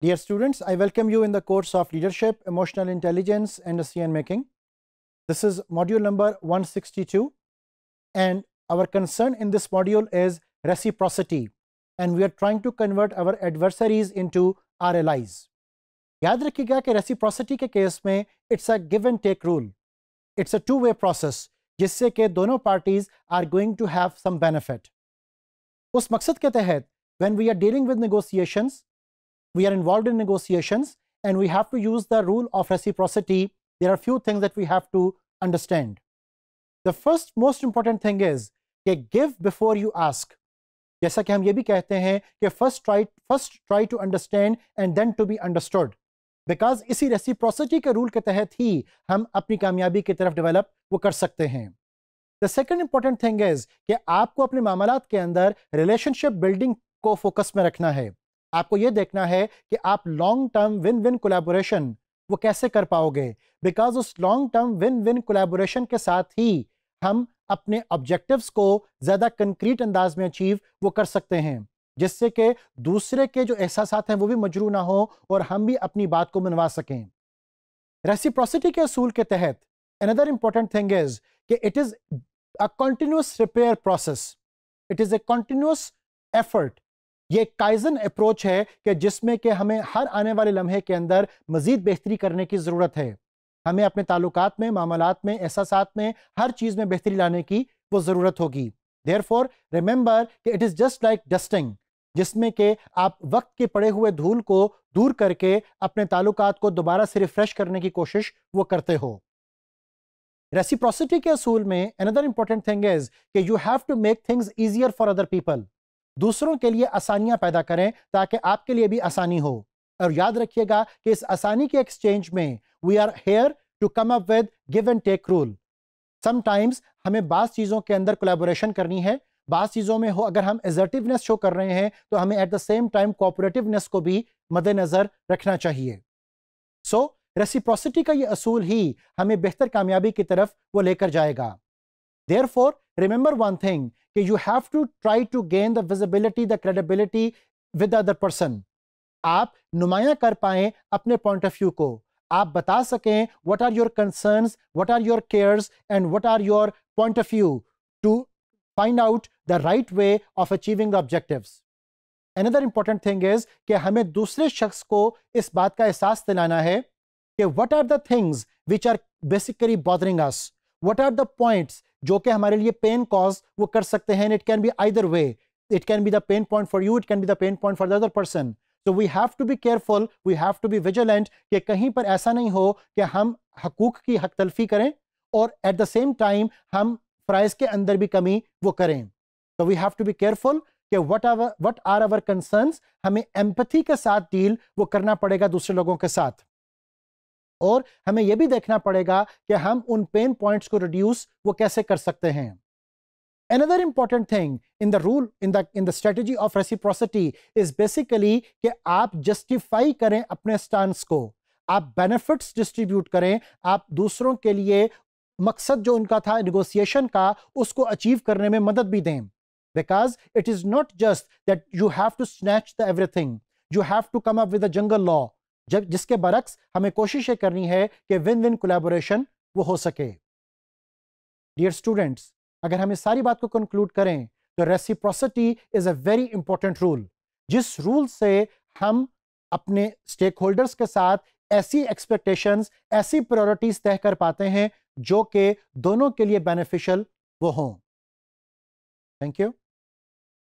Dear students, I welcome you in the course of Leadership, Emotional Intelligence and Decision Making. This is module number 162 and our concern in this module is reciprocity and we are trying to convert our adversaries into our allies. ke reciprocity ke case के it's a give and take rule. It's a two-way process, jisse ke dono parties are going to have some benefit. Us मकसद ke तहत when we are dealing with negotiations we are involved in negotiations and we have to use the rule of reciprocity, there are few things that we have to understand. The first most important thing is कि give before you ask. जैसा कि हम ये भी कहते हैं कि first try first try to understand and then to be understood. Because इसी रेसिप्रोसिटी के रूल के तहत ही हम अपनी कामयाबी की तरफ डेवलप वो कर सकते The second important thing is कि आपको अपने मामला के अंदर relationship building को focus में रखना है आपको ये देखना है कि आप long term win win collaboration वो कैसे कर पाओगे बिकॉज उस long term win win collaboration के साथ ही हम अपने ऑब्जेक्टिव्स को ज़्यादा कंक्रीट अंदाज में अचीव वो कर सकते हैं जिससे कि दूसरे के जो एहसास हैं वो भी मजरू ना हो और हम भी अपनी बात को मनवा सकें रेसिप्रोसिटी के असूल के तहत अनदर इंपॉर्टेंट थिंग इज कि it is a continuous repair process it is a continuous effort ये काइजन अप्रोच है कि जिसमें कि हमें हर आने वाले लम्हे के अंदर मज़ीद बेहतरी करने की ज़रूरत है हमें अपने ताल्लुकात में मामलात में एहसास में हर चीज़ में बेहतरी लाने की वो ज़रूरत होगी देयर फॉर रिमेंबर कि it is just like dusting जिसमें कि आप वक्त के पड़े हुए धूल को दूर करके अपने ताल्लुकात को दोबारा से रिफ़्रेश करने की कोशिश वो करते हो रेसिप्रोसिटी के असूल में अनदर इंपॉर्टेंट थिंग इज़ कि you have to make things easier for other people दूसरों के लिए आसानियां पैदा करें ताकि आपके लिए भी आसानी हो और याद रखिएगा कि इस आसानी के एक्सचेंज में we are here to come up with give and take rule sometimes हमें बास चीज़ों के अंदर कोलेबोरेशन करनी है बास चीज़ों में हो अगर हम एजर्टिवनेस शो कर रहे हैं तो हमें at the same time cooperativeness को भी मद्देनज़र रखना चाहिए सो रेसिप्रोसिटी का ये असूल ही हमें बेहतर कामयाबी की तरफ वो लेकर जाएगा therefore remember one thing कि you have to try to gain the visibility the credibility with other person आप नुमाया कर पाए अपने पॉइंट ऑफ व्यू को आप बता सकें what are your concern what are your cares and what are your point of view to find out the right way of achieving the objectives another important thing is कि हमें दूसरे शख्स को इस बात का एहसास दिलाना है कि what are the things which are basically bothering us what are the points जो कि हमारे लिए पेन कॉज वो कर सकते हैं it can be either way it can be the pain point for you it can be the pain point for the other person तो we have to be careful we have to be vigilant कि कहीं पर ऐसा नहीं हो कि हम हकूक की हक तलफी करें और एट द सेम टाइम हम प्राइस के अंदर भी कमी वो करें तो we have to be careful कि what our what are our concerns हमें एम्पथी के साथ डील वो करना पड़ेगा दूसरे लोगों के साथ और हमें यह भी देखना पड़ेगा कि हम उन पेन पॉइंट्स को रिड्यूस वो कैसे कर सकते हैं another important thing in the rule in the in the strategy of reciprocity is basically कि आप justify करें अपने stance को आप benefits distribute करें आप दूसरों के लिए मकसद जो उनका था negotiation का उसको achieve करने में मदद भी दें because it is not just that you have to snatch the everything you have to come up with a jungle law जब जिसके बरक्स हमें कोशिशें करनी है कि विन विन कोलेबोरेशन वो हो सके डियर स्टूडेंट्स अगर हम इस सारी बात को कंक्लूड करें तो reciprocity is a very important rule जिस रूल से हम अपने स्टेक होल्डर्स के साथ ऐसी एक्सपेक्टेशंस ऐसी प्रायोरिटीज तय कर पाते हैं जो कि दोनों के लिए बेनिफिशियल वो हों थैंक यू